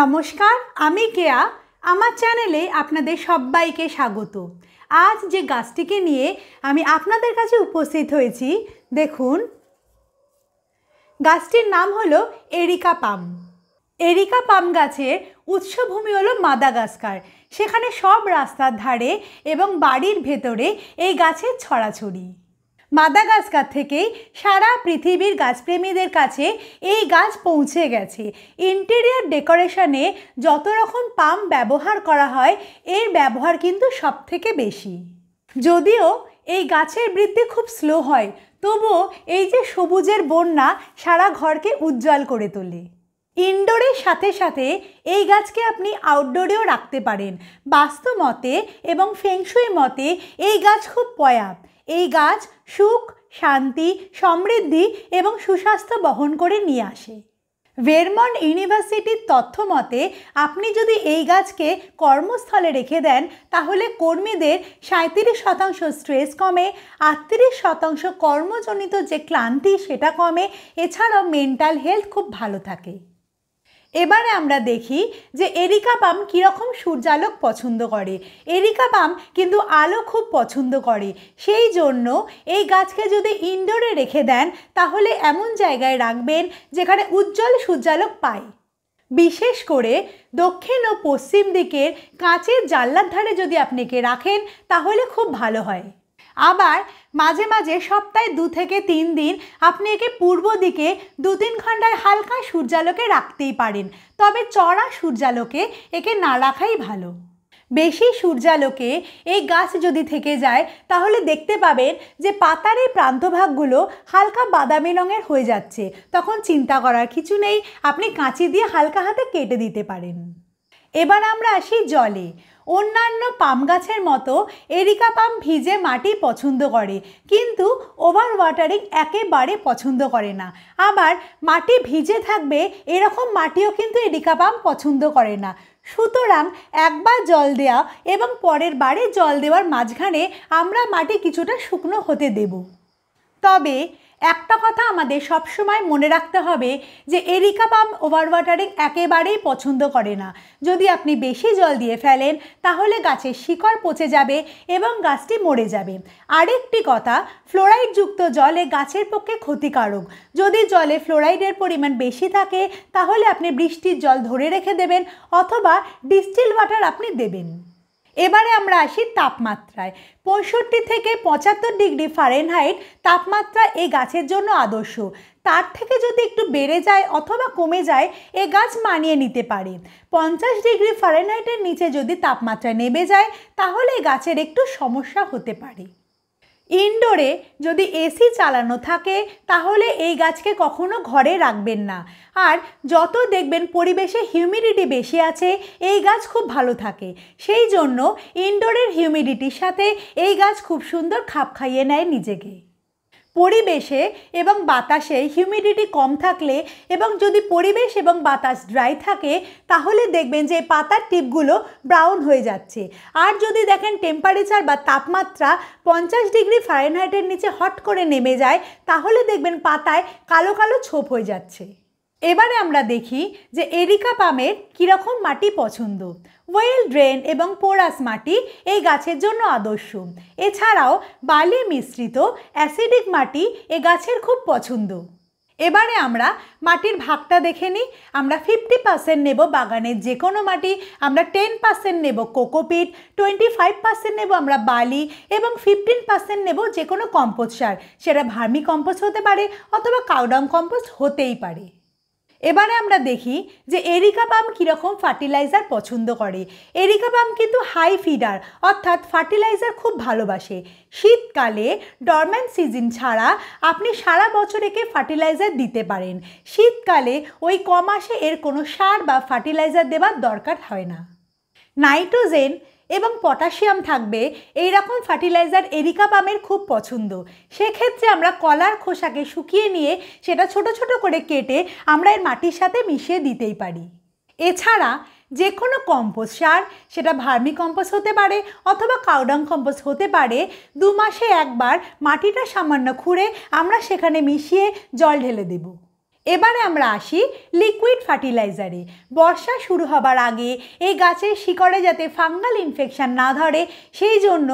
নমস্কার আমি কেয়া আমার চ্যানেলে আপনাদের সবাইকে স্বাগত আজ যে গাছটিকে নিয়ে আমি আপনাদের কাছে উপস্থিত হয়েছি দেখুন গাছটির নাম হলো এরিকা পাম এরিকা পাম গাছের উৎসভূমি হলো মাদাগাস্কার সেখানে সব রাস্তার ধারে এবং বাড়ির ভেতরে এই গাছের ছড়াছড়ি মাদাগাস্কার থেকেই সারা পৃথিবীর গাছপ্রেমীদের কাছে এই গাছ পৌঁছে গেছে ইন্টেরিয়ার ডেকোরেশনে যত রকম পাম্প ব্যবহার করা হয় এর ব্যবহার কিন্তু সবথেকে বেশি যদিও এই গাছের বৃদ্ধি খুব স্লো হয় তবুও এই যে সবুজের বন্যা সারা ঘরকে উজ্জ্বল করে তোলে ইনডোরের সাথে সাথে এই গাছকে আপনি আউটডোরেও রাখতে পারেন বাস্তু মতে এবং ফেংশুই মতে এই গাছ খুব পয়াব এই গাছ সুখ শান্তি সমৃদ্ধি এবং সুস্বাস্থ্য বহন করে নিয়ে আসে ভেরমন ইউনিভার্সিটির তথ্য মতে আপনি যদি এই গাছকে কর্মস্থলে রেখে দেন তাহলে কর্মীদের সাঁত্রিশ শতাংশ স্ট্রেস কমে আটত্রিশ শতাংশ কর্মজনিত যে ক্লান্তি সেটা কমে এছাড়াও মেন্টাল হেলথ খুব ভালো থাকে এবারে আমরা দেখি যে এরিকা পাম কীরকম সূর্যালোক পছন্দ করে এরিকা পাম কিন্তু আলো খুব পছন্দ করে সেই জন্য এই গাছকে যদি ইনডোরে রেখে দেন তাহলে এমন জায়গায় রাখবেন যেখানে উজ্জ্বল সূর্যালোক পায় বিশেষ করে দক্ষিণ ও পশ্চিম দিকের কাঁচের জানলার ধারে যদি আপনি রাখেন তাহলে খুব ভালো হয় আবার মাঝে মাঝে সপ্তাহে দু থেকে তিন দিন আপনি একে পূর্ব দিকে দু তিন ঘন্টায় হালকা সূর্যালোকে রাখতেই পারেন তবে চড়া সূর্যালোকে একে না রাখাই ভালো বেশি সূর্যালোকে এই গাছ যদি থেকে যায় তাহলে দেখতে পাবেন যে পাতার এই প্রান্তভাগগুলো হালকা বাদামি রঙের হয়ে যাচ্ছে তখন চিন্তা করার কিছু নেই আপনি কাঁচি দিয়ে হালকা হাতে কেটে দিতে পারেন এবার আমরা আসি জলে অন্যান্য পাম গাছের মতো এরিকা পাম ভিজে মাটি পছন্দ করে কিন্তু ওভার ওয়াটারিং একেবারে পছন্দ করে না আবার মাটি ভিজে থাকবে এরকম মাটিও কিন্তু এরিকা পাম পছন্দ করে না সুতরাং একবার জল দেওয়া এবং পরের বারে জল দেওয়ার মাঝখানে আমরা মাটি কিছুটা শুকনো হতে দেব তবে একটা কথা আমাদের সবসময় মনে রাখতে হবে যে এরিকা পাম্প ওভার ওয়াটারিং একেবারেই পছন্দ করে না যদি আপনি বেশি জল দিয়ে ফেলেন তাহলে গাছের শিকড় পচে যাবে এবং গাছটি মরে যাবে আরেকটি কথা ফ্লোরাইডযুক্ত জলে গাছের পক্ষে ক্ষতিকারক যদি জলে ফ্লোরাইডের পরিমাণ বেশি থাকে তাহলে আপনি বৃষ্টির জল ধরে রেখে দেবেন অথবা ডিস্টিল ওয়াটার আপনি দেবেন এবারে আমরা আসি তাপমাত্রায় পঁয়ষট্টি থেকে পঁচাত্তর ডিগ্রি ফারেনহাইট তাপমাত্রা এই গাছের জন্য আদর্শ তার থেকে যদি একটু বেড়ে যায় অথবা কমে যায় এ গাছ মানিয়ে নিতে পারে পঞ্চাশ ডিগ্রি ফারেনহাইটের নিচে যদি তাপমাত্রা নেমে যায় তাহলে গাছের একটু সমস্যা হতে পারে ইনডোরে যদি এসি চালানো থাকে তাহলে এই গাছকে কখনো ঘরে রাখবেন না আর যত দেখবেন পরিবেশে হিউমিডিটি বেশি আছে এই গাছ খুব ভালো থাকে সেই জন্য ইনডোরের হিউমিডিটির সাথে এই গাছ খুব সুন্দর খাপ খাইয়ে নেয় নিজেকে পরিবেশে এবং বাতাসে হিউমিডিটি কম থাকলে এবং যদি পরিবেশ এবং বাতাস ড্রাই থাকে তাহলে দেখবেন যে পাতার টিপগুলো ব্রাউন হয়ে যাচ্ছে আর যদি দেখেন টেম্পারেচার বা তাপমাত্রা পঞ্চাশ ডিগ্রি ফারেনহাইটের নিচে হট করে নেমে যায় তাহলে দেখবেন পাতায় কালো কালো ছোপ হয়ে যাচ্ছে এবারে আমরা দেখি যে এরিকা পামের কীরকম মাটি পছন্দ ওয়েল ড্রেন এবং পোরাস মাটি এই গাছের জন্য আদর্শ এছাড়াও বালি মিশ্রিত অ্যাসিডিক মাটি এ গাছের খুব পছন্দ এবারে আমরা মাটির ভাগটা দেখে নিই আমরা ফিফটি পার্সেন্ট নেব বাগানের যে কোনো মাটি আমরা টেন পার্সেন্ট নেব কোকোপিট টোয়েন্টি ফাইভ পার্সেন্ট নেব আমরা বালি এবং ফিফটিন পার্সেন্ট নেব যে কোনো কম্পোস্ট সার সেটা ভার্মি কম্পোস্ট হতে পারে অথবা কাউডাম কম্পোস্ট হতেই পারে এবারে আমরা দেখি যে এরিকা পাম কীরকম ফার্টিলাইজার পছন্দ করে এরিকা পাম কিন্তু হাই ফিডার অর্থাৎ ফার্টিলাইজার খুব ভালোবাসে শীতকালে ডরম্যান সিজন ছাড়া আপনি সারা বছর একে ফার্টিলাইজার দিতে পারেন শীতকালে ওই কমাসে এর কোনো সার বা ফার্টিলাইজার দেবার দরকার হয় না নাইট্রোজেন এবং পটাশিয়াম থাকবে এই রকম ফার্টিলাইজার এরিকা পামের খুব পছন্দ সেক্ষেত্রে আমরা কলার খোসাকে শুকিয়ে নিয়ে সেটা ছোট ছোট করে কেটে আমরা এর মাটির সাথে মিশিয়ে দিতেই পারি এছাড়া যে কোনো কম্পোস্ট সার সেটা ভার্মি কম্পোস্ট হতে পারে অথবা কাউডাং কম্পোস্ট হতে পারে দু মাসে একবার মাটিটা সামান্য খুঁড়ে আমরা সেখানে মিশিয়ে জল ঢেলে দেবো এবারে আমরা আসি লিকুইড ফার্টিলাইজারে বর্ষা শুরু হবার আগে এই গাছের শিকড়ে যাতে ফাঙ্গাল ইনফেকশান না ধরে সেই জন্য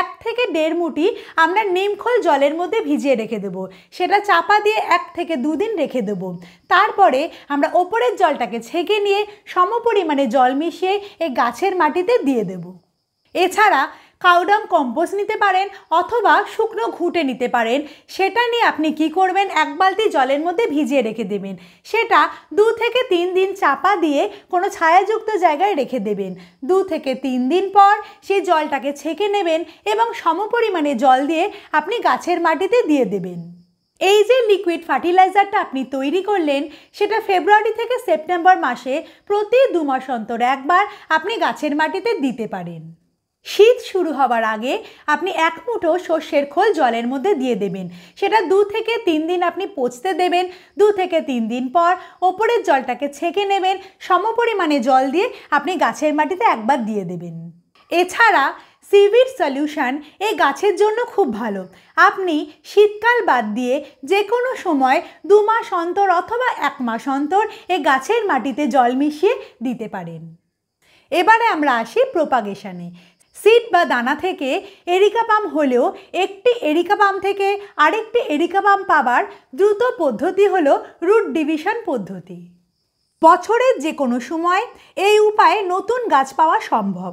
এক থেকে দেড় মুটি আমরা নিমখোল জলের মধ্যে ভিজিয়ে রেখে দেবো সেটা চাপা দিয়ে এক থেকে দুদিন রেখে দেবো তারপরে আমরা ওপরের জলটাকে ছেঁকে নিয়ে সম পরিমাণে জল মিশিয়ে এই গাছের মাটিতে দিয়ে দেব এছাড়া কাউডাম কম্পোস্ট নিতে পারেন অথবা শুকনো ঘুটে নিতে পারেন সেটা নিয়ে আপনি কি করবেন এক বালতি জলের মধ্যে ভিজিয়ে রেখে দেবেন সেটা দু থেকে তিন দিন চাপা দিয়ে কোনো ছায়াযুক্ত জায়গায় রেখে দেবেন দু থেকে তিন দিন পর সেই জলটাকে ছেঁকে নেবেন এবং সমপরিমাণে জল দিয়ে আপনি গাছের মাটিতে দিয়ে দেবেন এই যে লিকুইড ফার্টিলাইজারটা আপনি তৈরি করলেন সেটা ফেব্রুয়ারি থেকে সেপ্টেম্বর মাসে প্রতি দু মাস অন্তর একবার আপনি গাছের মাটিতে দিতে পারেন শীত শুরু হওয়ার আগে আপনি এক মুঠো সর্ষের খোল জলের মধ্যে দিয়ে দেবেন সেটা দু থেকে তিন দিন আপনি পচতে দেবেন দু থেকে তিন দিন পর ওপরের জলটাকে ছেঁকে নেবেন সমপরিমাণে জল দিয়ে আপনি গাছের মাটিতে একবার দিয়ে দেবেন এছাড়া সিভিড সলিউশন এই গাছের জন্য খুব ভালো আপনি শীতকাল বাদ দিয়ে যে কোনো সময় দু মাস অন্তর অথবা এক মাস অন্তর এ গাছের মাটিতে জল মিশিয়ে দিতে পারেন এবারে আমরা আসি প্রোপাগেশানে সিড বা দানা থেকে এরিকা পাম হলেও একটি এরিকা পাম থেকে আরেকটি এরিকা পাম পাবার দ্রুত পদ্ধতি হল রুট ডিভিশন পদ্ধতি বছরের যে কোনো সময় এই উপায়ে নতুন গাছ পাওয়া সম্ভব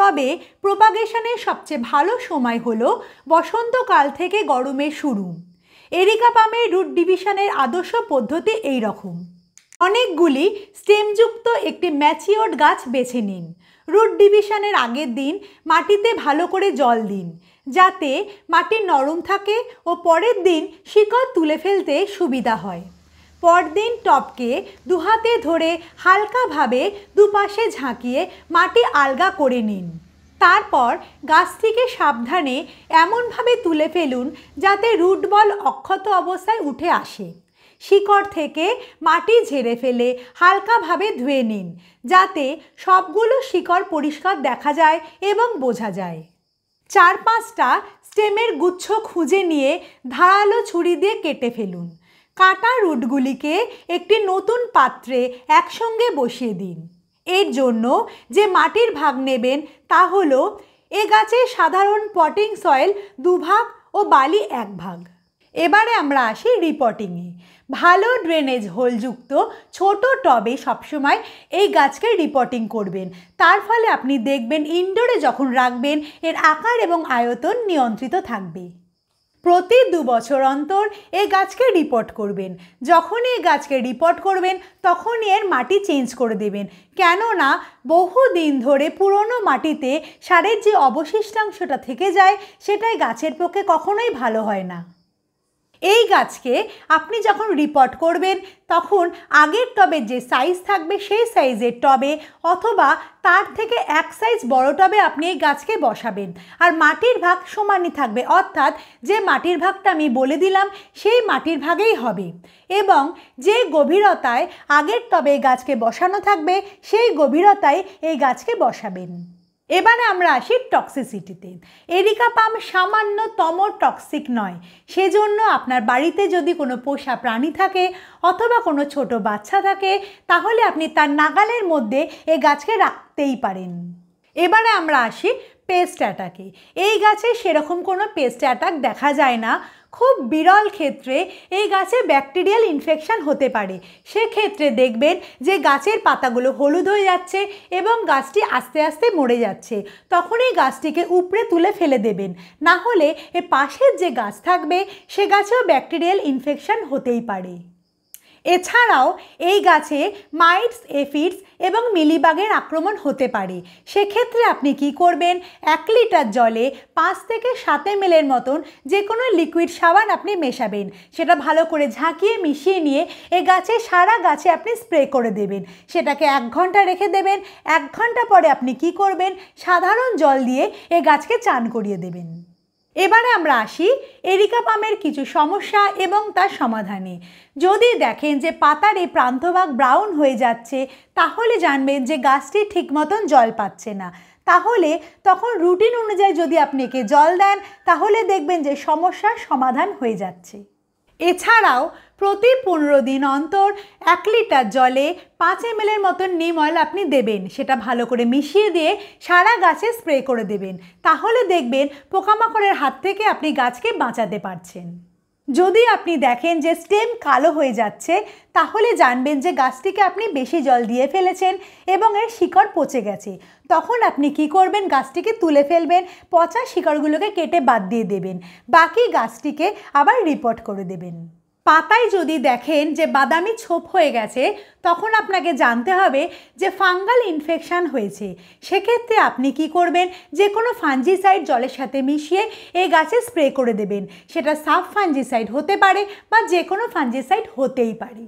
তবে প্রোপাগেশনের সবচেয়ে ভালো সময় হল বসন্তকাল থেকে গরমের শুরু এরিকা পামের রুট ডিভিশনের আদর্শ পদ্ধতি এই রকম অনেকগুলি স্টেমযুক্ত একটি ম্যাচিওর্ড গাছ বেছে নিন রুট ডিভিশনের আগের দিন মাটিতে ভালো করে জল দিন যাতে মাটি নরম থাকে ও পরের দিন শিকড় তুলে ফেলতে সুবিধা হয় পরদিন টপকে দুহাতে ধরে হালকাভাবে দুপাশে ঝাঁকিয়ে মাটি আলগা করে নিন তারপর গাছটিকে সাবধানে এমনভাবে তুলে ফেলুন যাতে রুট বল অক্ষত অবস্থায় উঠে আসে শিকড় থেকে মাটি ঝেড়ে ফেলে হালকাভাবে ধুয়ে নিন যাতে সবগুলো শিকড় পরিষ্কার দেখা যায় এবং বোঝা যায় চার পাঁচটা স্টেমের গুচ্ছ খুঁজে নিয়ে ধারালো ছুরি দিয়ে কেটে ফেলুন কাটা রুটগুলিকে একটি নতুন পাত্রে একসঙ্গে বসিয়ে দিন এর জন্য যে মাটির ভাগ নেবেন তা হল এ গাছের সাধারণ পটিং সয়েল দুভাগ ও বালি এক ভাগ এবারে আমরা আসি রিপটিংয়ে ভালো ড্রেনেজ হোলযুক্ত ছোট টবে সবসময় এই গাছকে রিপোর্টিং করবেন তার ফলে আপনি দেখবেন ইনডোরে যখন রাখবেন এর আকার এবং আয়তন নিয়ন্ত্রিত থাকবে প্রতি দু বছর অন্তর এই গাছকে রিপোর্ট করবেন যখন এই গাছকে রিপোর্ট করবেন তখন এর মাটি চেঞ্জ করে দেবেন কেননা বহু দিন ধরে পুরনো মাটিতে সারের যে অবশিষ্টাংশটা থেকে যায় সেটাই গাছের পক্ষে কখনোই ভালো হয় না এই গাছকে আপনি যখন রিপোর্ট করবেন তখন আগের টবের যে সাইজ থাকবে সেই সাইজের টবে অথবা তার থেকে এক সাইজ বড় টবে আপনি এই গাছকে বসাবেন আর মাটির ভাগ সমানই থাকবে অর্থাৎ যে মাটির ভাগটা আমি বলে দিলাম সেই মাটির ভাগেই হবে এবং যে গভীরতায় আগের টবে গাছকে বসানো থাকবে সেই গভীরতায় এই গাছকে বসাবেন এবারে আমরা আসি টক্সিসিটিতে এরিকা পাম সামান্যতম টক্সিক নয় সেজন্য আপনার বাড়িতে যদি কোনো পোষা প্রাণী থাকে অথবা কোনো ছোট বাচ্চা থাকে তাহলে আপনি তার নাগালের মধ্যে এ গাছকে রাখতেই পারেন এবারে আমরা আসি পেস্ট অ্যাটাকে এই গাছে সেরকম কোনো পেস্ট অ্যাটাক দেখা যায় না খুব বিরল ক্ষেত্রে এই গাছে ব্যাকটেরিয়াল ইনফেকশান হতে পারে সেক্ষেত্রে দেখবেন যে গাছের পাতাগুলো হলুদ হয়ে যাচ্ছে এবং গাছটি আস্তে আস্তে মরে যাচ্ছে তখন এই গাছটিকে উপড়ে তুলে ফেলে দেবেন না হলে এ পাশের যে গাছ থাকবে সে গাছেও ব্যাকটেরিয়াল ইনফেকশান হতেই পারে এছাড়াও এই গাছে মাইটস এফিডস এবং মিলিবাগের আক্রমণ হতে পারে সেক্ষেত্রে আপনি কি করবেন এক লিটার জলে পাঁচ থেকে সাত এম মতন যে কোনো লিকুইড সাবান আপনি মেশাবেন সেটা ভালো করে ঝাঁকিয়ে মিশিয়ে নিয়ে এ গাছে সারা গাছে আপনি স্প্রে করে দেবেন সেটাকে এক ঘন্টা রেখে দেবেন এক ঘন্টা পরে আপনি কি করবেন সাধারণ জল দিয়ে এ গাছকে চান করিয়ে দেবেন এবারে আমরা আসি এরিকা পামের কিছু সমস্যা এবং তার সমাধানে যদি দেখেন যে পাতার এই প্রান্তভাগ ব্রাউন হয়ে যাচ্ছে তাহলে জানবেন যে গাছটি ঠিক মতন জল পাচ্ছে না তাহলে তখন রুটিন অনুযায়ী যদি আপনি একে জল দেন তাহলে দেখবেন যে সমস্যার সমাধান হয়ে যাচ্ছে এছাড়াও প্রতি পনেরো দিন অন্তর এক লিটার জলে পাঁচ এম এর মতন নিম অয়েল আপনি দেবেন সেটা ভালো করে মিশিয়ে দিয়ে সারা গাছে স্প্রে করে দেবেন তাহলে দেখবেন পোকামাকড়ের হাত থেকে আপনি গাছকে বাঁচাতে পারছেন যদি আপনি দেখেন যে স্টেম কালো হয়ে যাচ্ছে তাহলে জানবেন যে গাছটিকে আপনি বেশি জল দিয়ে ফেলেছেন এবং এর শিকড় পচে গেছে তখন আপনি কি করবেন গাছটিকে তুলে ফেলবেন পচা শিকড়গুলোকে কেটে বাদ দিয়ে দেবেন বাকি গাছটিকে আবার রিপোর্ট করে দেবেন পাতায় যদি দেখেন যে বাদামি ছোপ হয়ে গেছে তখন আপনাকে জানতে হবে যে ফাঙ্গাল ইনফেকশান হয়েছে সেক্ষেত্রে আপনি কি করবেন যে কোনো ফাঞ্জিসাইড জলের সাথে মিশিয়ে এই গাছে স্প্রে করে দেবেন সেটা সাব ফাঞ্জিসাইড হতে পারে বা যে কোনো ফাঞ্জিসাইড হতেই পারে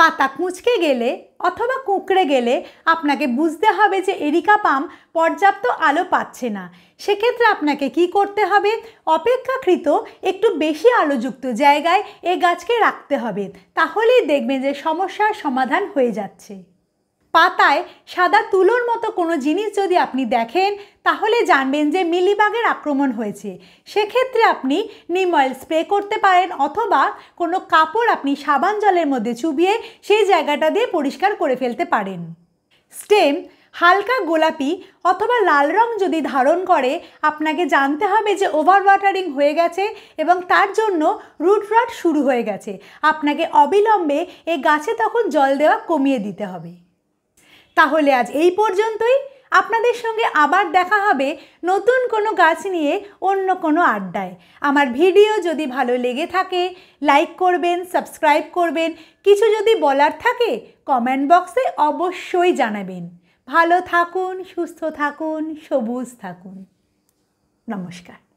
পাতা কুঁচকে গেলে অথবা কুঁকড়ে গেলে আপনাকে বুঝতে হবে যে এরিকা পাম পর্যাপ্ত আলো পাচ্ছে না সেক্ষেত্রে আপনাকে কি করতে হবে অপেক্ষাকৃত একটু বেশি আলোযুক্ত জায়গায় এ গাছকে রাখতে হবে তাহলেই দেখবেন যে সমস্যার সমাধান হয়ে যাচ্ছে পাতায় সাদা তুলোর মতো কোনো জিনিস যদি আপনি দেখেন তাহলে জানবেন যে মিলিবাগের আক্রমণ হয়েছে সেক্ষেত্রে আপনি নিম অয়েল স্প্রে করতে পারেন অথবা কোনো কাপড় আপনি সাবান জলের মধ্যে চুবিয়ে সেই জায়গাটা দিয়ে পরিষ্কার করে ফেলতে পারেন স্টেম হালকা গোলাপি অথবা লাল রং যদি ধারণ করে আপনাকে জানতে হবে যে ওভার ওয়াটারিং হয়ে গেছে এবং তার জন্য রুট রট শুরু হয়ে গেছে আপনাকে অবিলম্বে এই গাছে তখন জল দেওয়া কমিয়ে দিতে হবে তাহলে আজ এই পর্যন্তই আপনাদের সঙ্গে আবার দেখা হবে নতুন কোনো গাছ নিয়ে অন্য কোনো আড্ডায় আমার ভিডিও যদি ভালো লেগে থাকে লাইক করবেন সাবস্ক্রাইব করবেন কিছু যদি বলার থাকে কমেন্ট বক্সে অবশ্যই জানাবেন ভালো থাকুন সুস্থ থাকুন সবুজ থাকুন নমস্কার